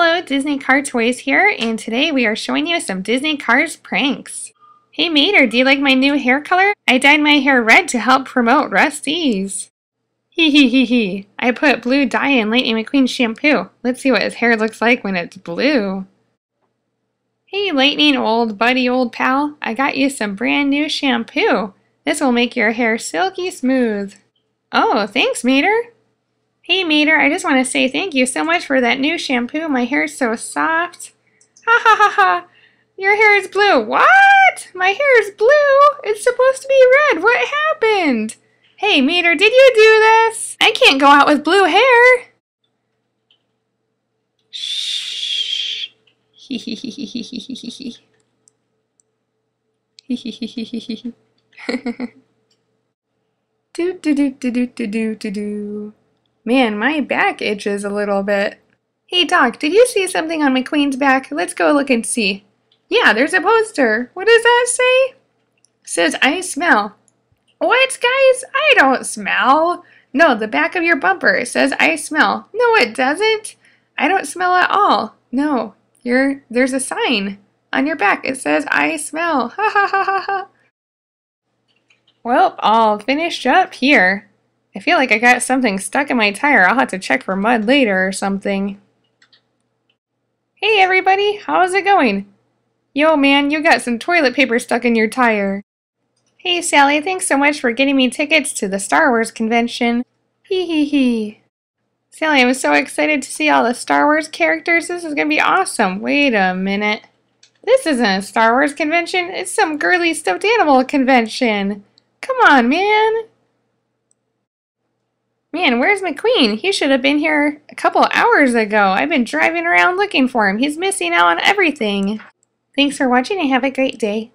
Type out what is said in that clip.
hello, Disney Car Toys here, and today we are showing you some Disney Cars pranks. Hey Mater, do you like my new hair color? I dyed my hair red to help promote Rusty's. Hee hee hee hee. I put blue dye in Lightning McQueen's shampoo. Let's see what his hair looks like when it's blue. Hey Lightning, old buddy, old pal. I got you some brand new shampoo. This will make your hair silky smooth. Oh, thanks Mater. Hey Mater, I just want to say thank you so much for that new shampoo. My hair is so soft. Ha ha ha ha. Your hair is blue. What? My hair is blue? It's supposed to be red. What happened? Hey Mater, did you do this? I can't go out with blue hair. Shh. do do do do do do do do. Man, my back itches a little bit. Hey, Doc, did you see something on McQueen's back? Let's go look and see. Yeah, there's a poster. What does that say? says, I smell. What, guys? I don't smell. No, the back of your bumper says, I smell. No, it doesn't. I don't smell at all. No, you're, there's a sign on your back. It says, I smell. Ha ha ha ha ha. Well, I'll finish up here. I feel like I got something stuck in my tire. I'll have to check for mud later or something. Hey everybody, how's it going? Yo man, you got some toilet paper stuck in your tire. Hey Sally, thanks so much for getting me tickets to the Star Wars convention. Hee hee hee. Sally, I'm so excited to see all the Star Wars characters. This is gonna be awesome. Wait a minute. This isn't a Star Wars convention, it's some girly stuffed animal convention. Come on, man. Man, where's McQueen? He should have been here a couple hours ago. I've been driving around looking for him. He's missing out on everything. Thanks for watching and have a great day.